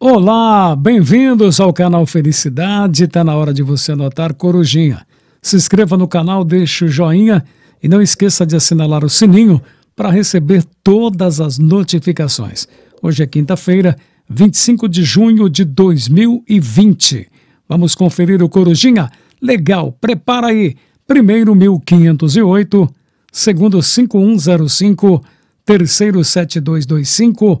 Olá, bem-vindos ao canal Felicidade. Está na hora de você anotar Corujinha. Se inscreva no canal, deixe o joinha e não esqueça de assinalar o sininho para receber todas as notificações. Hoje é quinta-feira, 25 de junho de 2020. Vamos conferir o Corujinha? Legal, prepara aí. Primeiro 1508, segundo 5105, terceiro 7225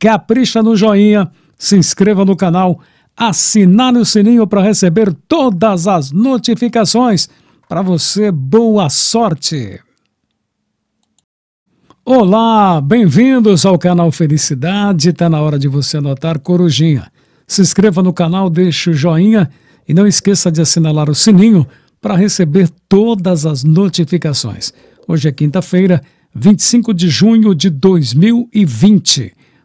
capricha no joinha, se inscreva no canal, assinar o sininho para receber todas as notificações. Para você, boa sorte! Olá, bem-vindos ao canal Felicidade. Está na hora de você anotar Corujinha. Se inscreva no canal, deixe o joinha e não esqueça de assinalar o sininho para receber todas as notificações. Hoje é quinta-feira, 25 de junho de 2020.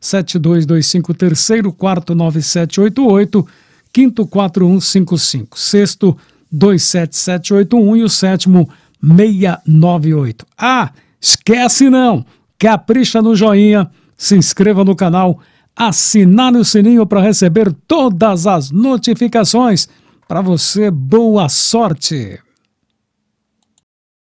7225, terceiro, quarto, 9788, quinto, 4155, sexto, 27781 e o sétimo, 698. Ah, esquece não! Capricha no joinha, se inscreva no canal, assinar o sininho para receber todas as notificações. Para você, boa sorte!